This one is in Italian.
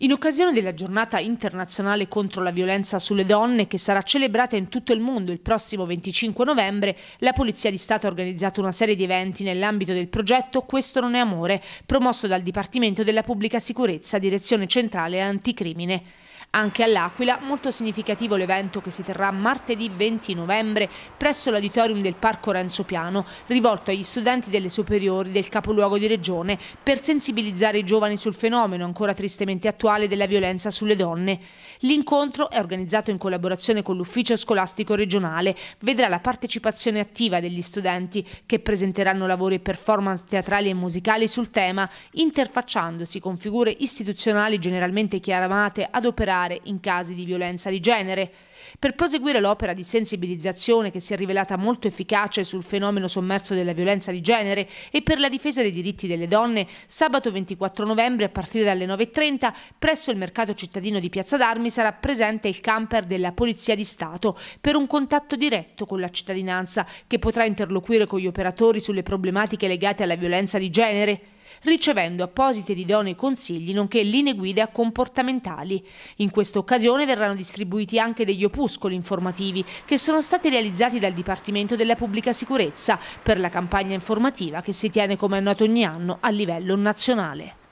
In occasione della giornata internazionale contro la violenza sulle donne, che sarà celebrata in tutto il mondo il prossimo 25 novembre, la Polizia di Stato ha organizzato una serie di eventi nell'ambito del progetto Questo non è amore, promosso dal Dipartimento della Pubblica Sicurezza, Direzione Centrale Anticrimine. Anche all'Aquila molto significativo l'evento che si terrà martedì 20 novembre presso l'auditorium del Parco Renzo Piano, rivolto agli studenti delle superiori del capoluogo di regione per sensibilizzare i giovani sul fenomeno ancora tristemente attuale della violenza sulle donne. L'incontro è organizzato in collaborazione con l'Ufficio Scolastico Regionale, vedrà la partecipazione attiva degli studenti che presenteranno lavori e performance teatrali e musicali sul tema, interfacciandosi con figure istituzionali generalmente chiamate ad operare fare in casi di violenza di genere. Per proseguire l'opera di sensibilizzazione che si è rivelata molto efficace sul fenomeno sommerso della violenza di genere e per la difesa dei diritti delle donne, sabato 24 novembre a partire dalle 9.30 presso il mercato cittadino di Piazza d'Armi sarà presente il camper della Polizia di Stato per un contatto diretto con la cittadinanza che potrà interloquire con gli operatori sulle problematiche legate alla violenza di genere ricevendo appositi ed idonei consigli nonché linee guida comportamentali. In questa occasione verranno distribuiti anche degli opuscoli informativi che sono stati realizzati dal Dipartimento della Pubblica Sicurezza per la campagna informativa che si tiene come è noto ogni anno a livello nazionale.